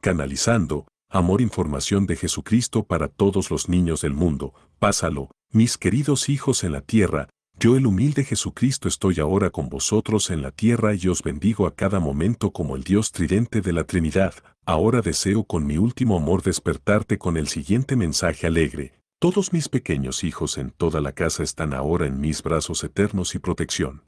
canalizando, amor e información de Jesucristo para todos los niños del mundo, pásalo, mis queridos hijos en la tierra, yo el humilde Jesucristo estoy ahora con vosotros en la tierra y os bendigo a cada momento como el Dios tridente de la Trinidad. Ahora deseo con mi último amor despertarte con el siguiente mensaje alegre. Todos mis pequeños hijos en toda la casa están ahora en mis brazos eternos y protección.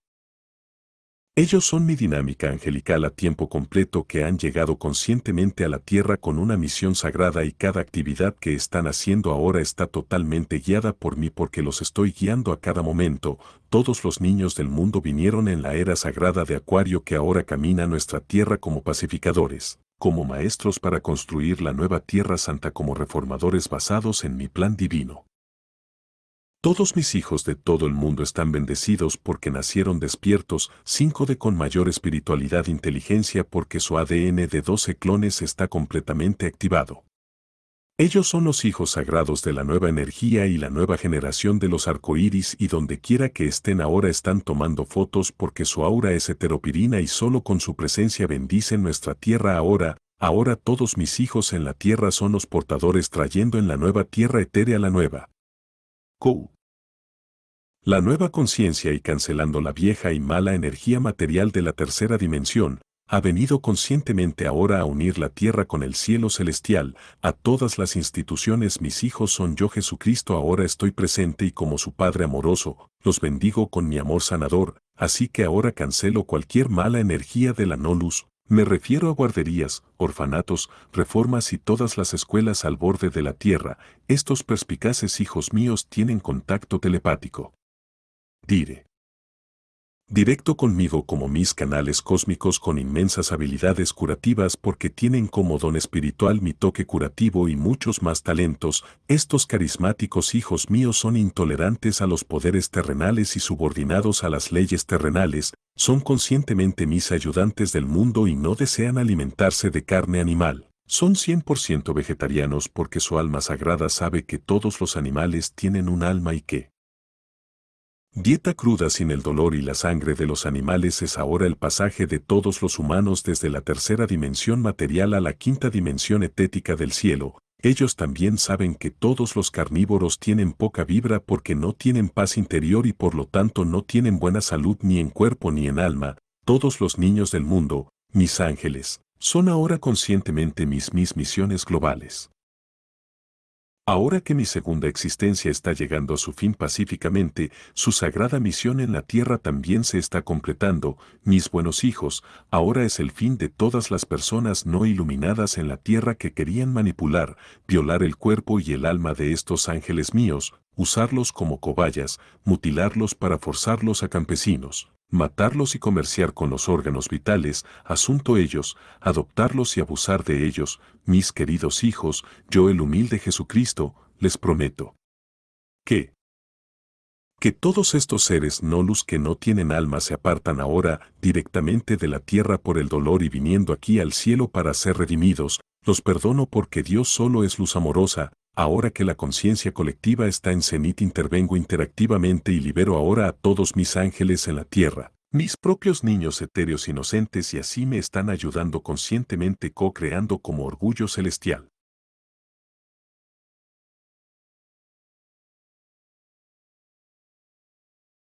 Ellos son mi dinámica angelical a tiempo completo que han llegado conscientemente a la Tierra con una misión sagrada y cada actividad que están haciendo ahora está totalmente guiada por mí porque los estoy guiando a cada momento. Todos los niños del mundo vinieron en la era sagrada de Acuario que ahora camina nuestra Tierra como pacificadores, como maestros para construir la nueva Tierra Santa como reformadores basados en mi plan divino. Todos mis hijos de todo el mundo están bendecidos porque nacieron despiertos, cinco de con mayor espiritualidad e inteligencia porque su ADN de 12 clones está completamente activado. Ellos son los hijos sagrados de la nueva energía y la nueva generación de los arcoíris y donde quiera que estén ahora están tomando fotos porque su aura es heteropirina y solo con su presencia bendice nuestra tierra ahora, ahora todos mis hijos en la tierra son los portadores trayendo en la nueva tierra etérea la nueva la nueva conciencia y cancelando la vieja y mala energía material de la tercera dimensión, ha venido conscientemente ahora a unir la tierra con el cielo celestial, a todas las instituciones mis hijos son yo Jesucristo ahora estoy presente y como su Padre amoroso, los bendigo con mi amor sanador, así que ahora cancelo cualquier mala energía de la no luz, me refiero a guarderías, orfanatos, reformas y todas las escuelas al borde de la tierra. Estos perspicaces hijos míos tienen contacto telepático. Dire directo conmigo como mis canales cósmicos con inmensas habilidades curativas porque tienen como don espiritual mi toque curativo y muchos más talentos, estos carismáticos hijos míos son intolerantes a los poderes terrenales y subordinados a las leyes terrenales, son conscientemente mis ayudantes del mundo y no desean alimentarse de carne animal. Son 100% vegetarianos porque su alma sagrada sabe que todos los animales tienen un alma y que, Dieta cruda sin el dolor y la sangre de los animales es ahora el pasaje de todos los humanos desde la tercera dimensión material a la quinta dimensión etética del cielo. Ellos también saben que todos los carnívoros tienen poca vibra porque no tienen paz interior y por lo tanto no tienen buena salud ni en cuerpo ni en alma. Todos los niños del mundo, mis ángeles, son ahora conscientemente mis mis misiones globales. Ahora que mi segunda existencia está llegando a su fin pacíficamente, su sagrada misión en la tierra también se está completando, mis buenos hijos, ahora es el fin de todas las personas no iluminadas en la tierra que querían manipular, violar el cuerpo y el alma de estos ángeles míos, usarlos como cobayas, mutilarlos para forzarlos a campesinos matarlos y comerciar con los órganos vitales, asunto ellos, adoptarlos y abusar de ellos, mis queridos hijos, yo el humilde Jesucristo, les prometo. Que que todos estos seres no luz que no tienen alma se apartan ahora directamente de la tierra por el dolor y viniendo aquí al cielo para ser redimidos, los perdono porque Dios solo es luz amorosa, Ahora que la conciencia colectiva está en cenit intervengo interactivamente y libero ahora a todos mis ángeles en la tierra, mis propios niños etéreos inocentes y así me están ayudando conscientemente co-creando como orgullo celestial.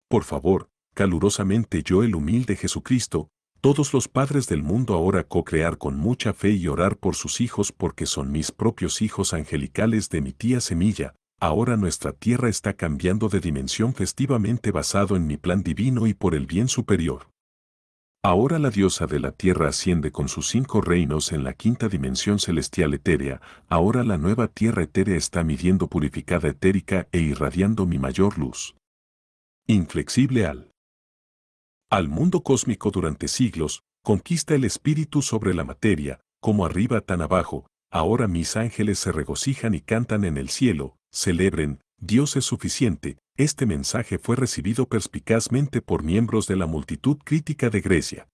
Por favor, calurosamente yo el humilde Jesucristo, todos los padres del mundo ahora co-crear con mucha fe y orar por sus hijos porque son mis propios hijos angelicales de mi tía Semilla. Ahora nuestra tierra está cambiando de dimensión festivamente basado en mi plan divino y por el bien superior. Ahora la diosa de la tierra asciende con sus cinco reinos en la quinta dimensión celestial etérea, ahora la nueva tierra etérea está midiendo purificada etérica e irradiando mi mayor luz. Inflexible al al mundo cósmico durante siglos, conquista el espíritu sobre la materia, como arriba tan abajo, ahora mis ángeles se regocijan y cantan en el cielo, celebren, Dios es suficiente, este mensaje fue recibido perspicazmente por miembros de la multitud crítica de Grecia.